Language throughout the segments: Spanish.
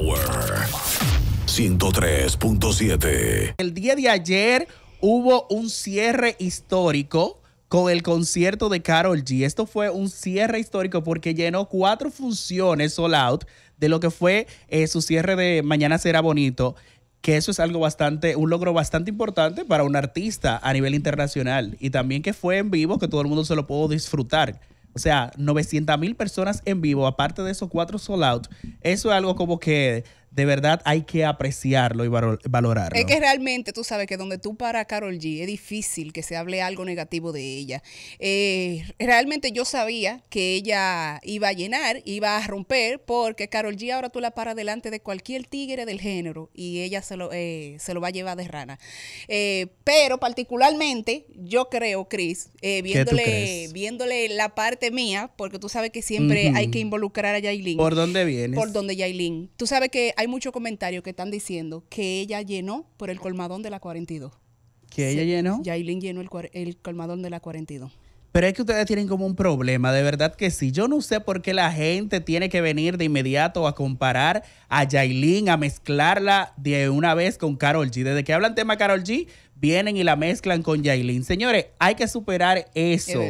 103.7. El día de ayer hubo un cierre histórico con el concierto de Carol G. Esto fue un cierre histórico porque llenó cuatro funciones all out de lo que fue eh, su cierre de Mañana será bonito que eso es algo bastante, un logro bastante importante para un artista a nivel internacional y también que fue en vivo, que todo el mundo se lo pudo disfrutar. O sea, 900 mil personas en vivo, aparte de esos cuatro sold out. Eso es algo como que de verdad hay que apreciarlo y valorarlo. Es que realmente tú sabes que donde tú para Carol G es difícil que se hable algo negativo de ella. Eh, realmente yo sabía que ella iba a llenar, iba a romper, porque Carol G ahora tú la paras delante de cualquier tigre del género y ella se lo, eh, se lo va a llevar de rana. Eh, pero particularmente yo creo, Chris, viéndole, viéndole la parte mía, porque tú sabes que siempre hay que involucrar a Yailin. ¿Por dónde vienes? Por donde Yailin. Tú sabes que hay muchos comentarios que están diciendo que ella llenó por el colmadón de la 42. ¿Que ella llenó? Yailin llenó el, colmadón de la 42. Pero es que ustedes tienen como un problema, de verdad que sí. Yo no sé por qué la gente tiene que venir de inmediato a comparar a Yailin, a mezclarla de una vez con Carol G. Desde que hablan tema Carol G, vienen y la mezclan con Yailin. Señores, hay que superar eso.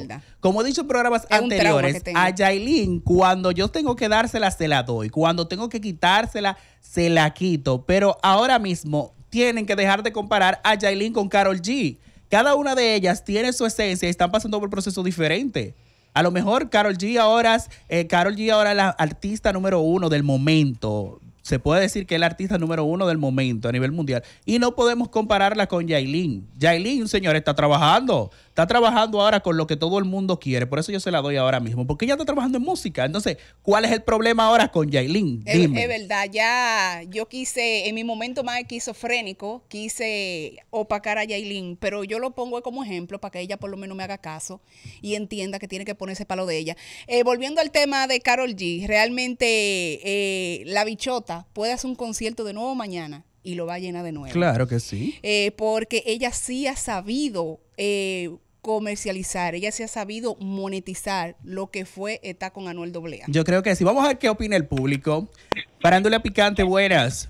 Como he dicho en programas anteriores, a Yailin, cuando yo tengo que dársela, se la doy. Cuando tengo que quitársela, se la quito. Pero ahora mismo tienen que dejar de comparar a Jailin con Carol G. Cada una de ellas tiene su esencia y están pasando por un proceso diferente. A lo mejor Carol G ahora es, eh, G ahora la artista número uno del momento. Se puede decir que es la artista número uno del momento a nivel mundial. Y no podemos compararla con Yailin. un señor, está trabajando está trabajando ahora con lo que todo el mundo quiere. Por eso yo se la doy ahora mismo, porque ella está trabajando en música. Entonces, ¿cuál es el problema ahora con Yailin? Es, verdad, ya yo quise, en mi momento más esquizofrénico, quise opacar a Yailin, pero yo lo pongo como ejemplo para que ella por lo menos me haga caso y entienda que tiene que ponerse palo de ella. Eh, volviendo al tema de Carol G, realmente eh, la bichota puede hacer un concierto de nuevo mañana y lo va a llenar de nuevo. Claro que sí. Eh, porque ella sí ha sabido comercializar, ella se ha sabido monetizar lo que fue ETA con Anuel Doblea. Yo creo que sí. Vamos a ver qué opina el público. Parándole a Picante, buenas.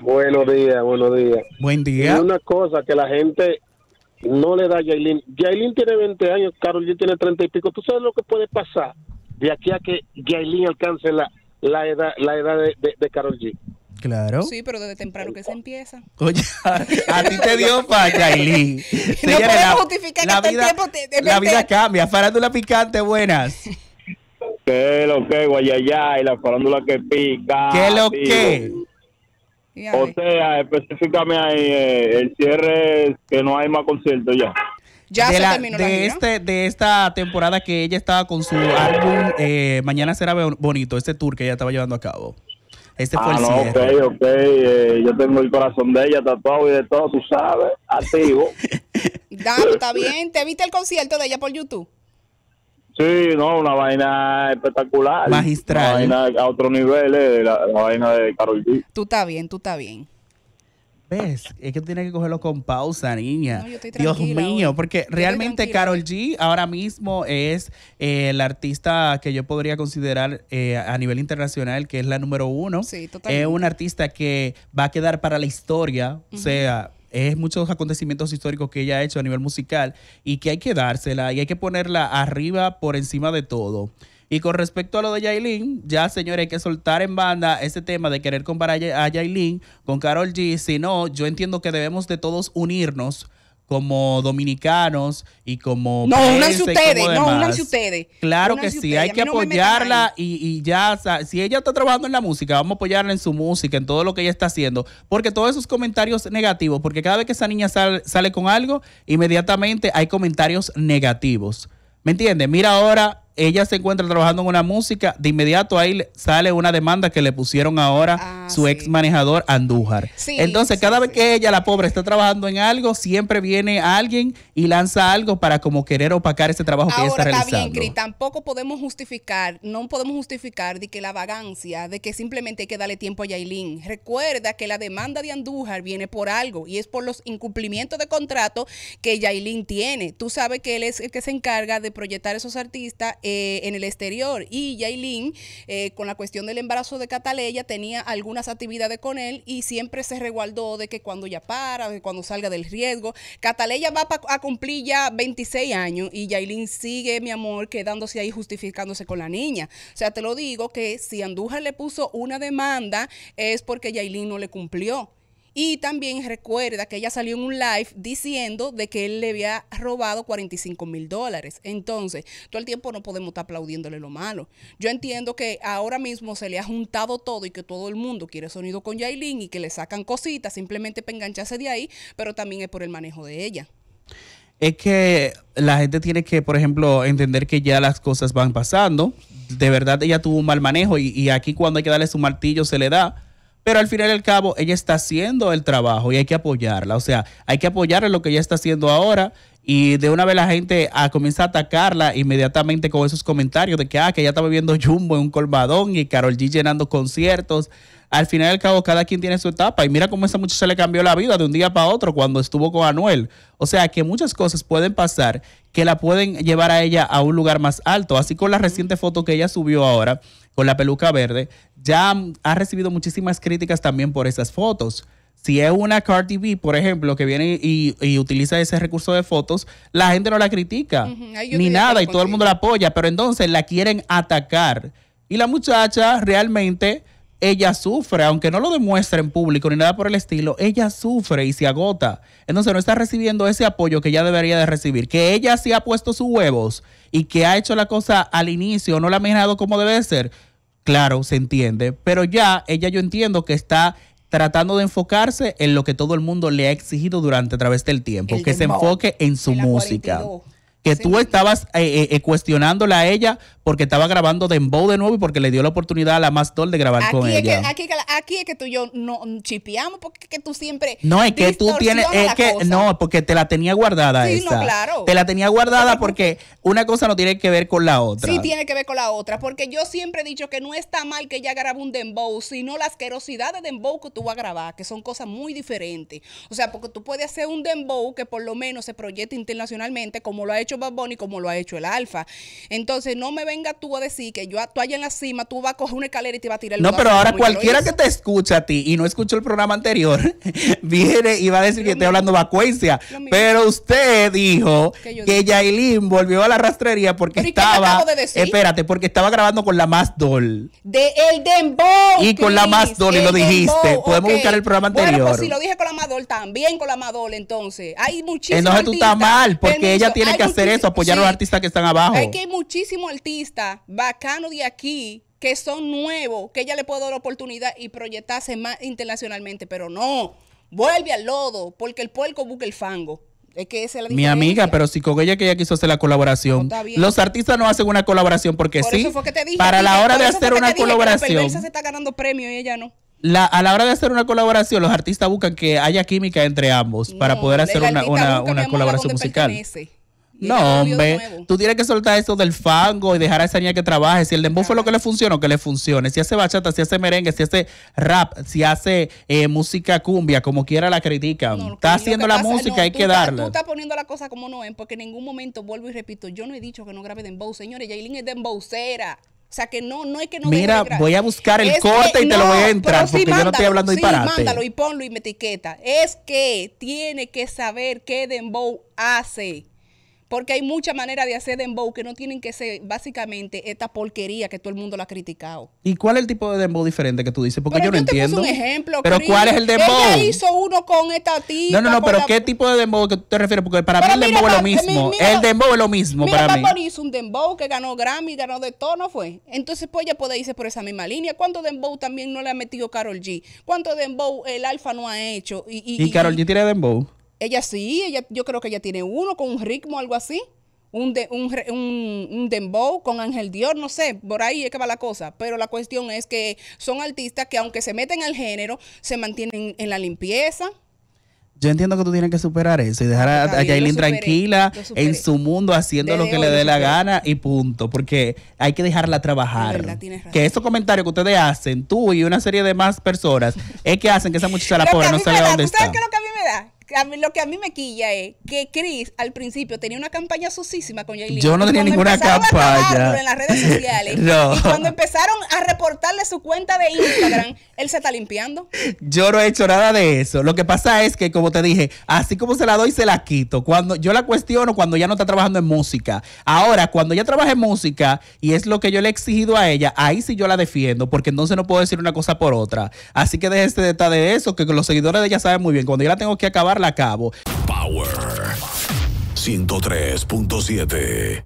Buenos días, buenos días. Buen día. una cosa que la gente no le da a Yailin. tiene 20 años, Carol G tiene 30 y pico. ¿Tú sabes lo que puede pasar de aquí a que Yailin alcance la, edad, la edad de, de Carol G? Claro. Sí, pero desde temprano que se empieza. Oye, a, ti te dio pa' Kylie no podemos justificar que la tiempo La vida cambia. Farándula picante, buenas. ¿Qué lo que, guayayay? La farándula que pica. ¿Qué lo O sea, específicamente ahí, eh, el cierre es que no hay más conciertos ya. Ya se terminó de este, de esta temporada que ella estaba con su álbum eh, Mañana será bonito, este tour que ella estaba llevando a cabo. Este ah, fue el no, ok, ok. Eh, yo tengo el corazón de ella tatuado y de todo, tú sabes, activo. Dale, está bien. ¿Te viste el concierto de ella por YouTube? Sí, no, una vaina espectacular. Magistral. Una vaina a otro nivel, eh, la, vaina de Carol G. Tú está bien, tú está bien. ¿Ves? Es que tiene que cogerlo con pausa, niña. Dios mío, porque realmente Carol G ahora mismo es el eh, la artista que yo podría considerar eh, a nivel internacional que es la número uno. Es una artista que va a quedar para la historia, o sea es muchos acontecimientos históricos que ella ha hecho a nivel musical y que hay que dársela y hay que ponerla arriba por encima de todo. Y con respecto a lo de Yailin, ya señores, hay que soltar en banda ese tema de querer comparar a Yailin con Carol G. Si no, yo entiendo que debemos de todos unirnos como dominicanos y como... No, unanse ustedes, no, unanse ustedes. Claro que sí, hay que apoyarla y, ya, si ella está trabajando en la música, vamos a apoyarla en su música, en todo lo que ella está haciendo, porque todos esos comentarios negativos, porque cada vez que esa niña sale con algo, inmediatamente hay comentarios negativos. ¿Me entiendes? Mira ahora ella se encuentra trabajando en una música, de inmediato ahí sale una demanda que le pusieron ahora ah, su ex manejador Andújar. Entonces, cada vez que ella, la pobre, está trabajando en algo, siempre viene alguien y lanza algo para como querer opacar ese trabajo que ella está realizando. Ahora, bien, Cris, tampoco podemos justificar, no podemos justificar de que la vagancia, de que simplemente hay que darle tiempo a Yailin. Recuerda que la demanda de Andújar viene por algo y es por los incumplimientos de contrato que Yailin tiene. Tú sabes que él es el que se encarga de proyectar esos artistas eh, en el exterior. Y Yailin, eh, con la cuestión del embarazo de Cataleya, tenía algunas actividades con él y siempre se reguardó de que cuando ya para, cuando salga del riesgo. Cataleya va a cumplir ya 26 años y Yailin sigue, mi amor, quedándose ahí justificándose con la niña. O sea, te lo digo que si Andújar le puso una demanda es porque Yailin no le cumplió. Y también recuerda que ella salió en un live diciendo de que él le había robado 45 mil dólares. Entonces, todo el tiempo no podemos estar aplaudiéndole lo malo. Yo entiendo que ahora mismo se le ha juntado todo y que todo el mundo quiere sonido con Yailin y que le sacan cositas simplemente para engancharse de ahí, pero también es por el manejo de ella. Es que la gente tiene que, por ejemplo, entender que ya las cosas van pasando. De verdad, ella tuvo un mal manejo y aquí cuando hay que darle su martillo se le da pero al final y al cabo ella está haciendo el trabajo y hay que apoyarla, o sea, hay que apoyar lo que ella está haciendo ahora y de una vez la gente ah, comienza a atacarla inmediatamente con esos comentarios de que, ah, que ella estaba viviendo Jumbo en un colmadón y Carol G llenando conciertos al final del al cabo cada quien tiene su etapa y mira cómo esa muchacha le cambió la vida de un día para otro cuando estuvo con Anuel. O sea que muchas cosas pueden pasar que la pueden llevar a ella a un lugar más alto. Así con la reciente foto que ella subió ahora con la peluca verde, ya ha recibido muchísimas críticas también por esas fotos. Si es una Cardi tv por ejemplo, que viene y, utiliza ese recurso de fotos, la gente no la critica ni nada y todo el mundo la apoya, pero entonces la quieren atacar. Y la muchacha realmente ella sufre, aunque no lo demuestre en público ni nada por el estilo, ella sufre y se agota. Entonces no está recibiendo ese apoyo que ella debería de recibir, que ella sí ha puesto sus huevos y que ha hecho la cosa al inicio, no la ha mirado como debe ser. Claro, se entiende, pero ya ella yo entiendo que está tratando de enfocarse en lo que todo el mundo le ha exigido durante a través del tiempo, que se enfoque en su música que tú estabas eh, eh, eh, cuestionándola a ella porque estaba grabando Dembow de nuevo y porque le dio la oportunidad a la más de grabar con ella. aquí, es que tú y yo no mm, chipeamos porque que tú siempre. No, es que tú tienes. Es que, no, porque te la tenía guardada. Sí, No, claro. Te la tenía guardada porque una cosa no tiene que ver con la otra. Sí, tiene que ver con la otra. Porque yo siempre he dicho que no está mal que ella grabe un Dembow, sino la asquerosidad de Dembow que tú vas a grabar, que son cosas muy diferentes. O sea, porque tú puedes hacer un Dembow que por lo menos se proyecte internacionalmente, como lo ha hecho como lo ha hecho el Alfa. Entonces, no me venga tú a decir que yo tú allá en la cima, tú vas a coger una escalera y te vas a tirar el No, pero ahora cualquiera que te escucha a ti y no escuchó el programa anterior, viene y va a decir que estoy hablando vacuencia. Pero usted dijo que, Yailin volvió a la rastrería porque estaba. espérate, porque estaba grabando con la más dol De el Dembow. Y con la más doll, y lo dijiste. Podemos buscar el programa pues anterior. si lo dije con la más también con la más entonces. Hay muchísimas Entonces tú estás mal, porque ella tiene que hacer eso, apoyar a los artistas que están abajo. Es que hay muchísimos artistas bacanos de aquí que son nuevos, que ella le puede dar la oportunidad y proyectarse más internacionalmente, pero no, vuelve al lodo, porque el puerco busca el fango. Es que esa es la Mi amiga, pero si con ella que ella quiso hacer la colaboración. los artistas no hacen una colaboración porque sí. para la hora de hacer una colaboración. se está ganando premio y ella no. a la hora de hacer una colaboración, los artistas buscan que haya química entre ambos para poder hacer una, colaboración musical. No, hombre, tú tienes que soltar eso del fango y dejar a esa niña que trabaje. Si el dembow fue lo que le funcionó, que le funcione. Si hace bachata, si hace merengue, si hace rap, si hace eh, música cumbia, como quiera la critican. está haciendo la música, hay que darle. Tú estás poniendo la cosa como no es, porque en ningún momento, vuelvo y repito, yo no he dicho que no grabe dembow. Señores, Yailin es dembowcera. O sea, que no, no es que no Mira, voy a buscar el corte y te lo voy a entrar porque yo no estoy hablando de sí, mándalo y ponlo y me etiqueta. Es que tiene que saber qué dembow hace porque hay muchas maneras de hacer dembow que no tienen que ser básicamente esta porquería que todo el mundo la ha criticado. ¿Y cuál es el tipo de dembow diferente que tú dices? Porque yo no te entiendo. un ejemplo, pero ¿cuál es el dembow? hizo uno con esta tía. No, no, no, pero ¿qué tipo de dembow te refieres? Porque para mí el dembow es lo mismo. el dembow es lo mismo para mí. Mira, hizo un dembow que ganó Grammy, ganó de todo, ¿no fue? Entonces, pues ya puede irse por esa misma línea. ¿Cuánto dembow también no le ha metido Carol G? ¿Cuánto dembow el Alfa no ha hecho? ¿Y, y, ¿Y Carol G tiene dembow? Ella sí, ella, yo creo que ella tiene uno con un ritmo, algo así. Un, un, un, dembow con Ángel Dior, no sé, por ahí es que va la cosa. Pero la cuestión es que son artistas que aunque se meten al género, se mantienen en la limpieza. Yo entiendo que tú tienes que superar eso y dejar a, a tranquila en su mundo haciendo lo que le dé la gana y punto, porque hay que dejarla trabajar. que esos comentarios que ustedes hacen, tú y una serie de más personas, es que hacen que esa muchacha la pobre no se dónde está lo que a mí me quilla es que Chris al principio tenía una campaña sucísima con Jailin. Yo no tenía ninguna campaña. en las redes sociales. Y cuando empezaron a reportarle su cuenta de Instagram, él se está limpiando. Yo no he hecho nada de eso. Lo que pasa es que, como te dije, así como se la doy, se la quito. Cuando yo la cuestiono cuando ya no está trabajando en música. Ahora, cuando ya trabaja en música y es lo que yo le he exigido a ella, ahí sí yo la defiendo, porque entonces no puedo decir una cosa por otra. Así que déjese de estar de eso, que los seguidores de ella saben muy bien. Cuando yo la tengo que acabar, a cabo. Power 103.7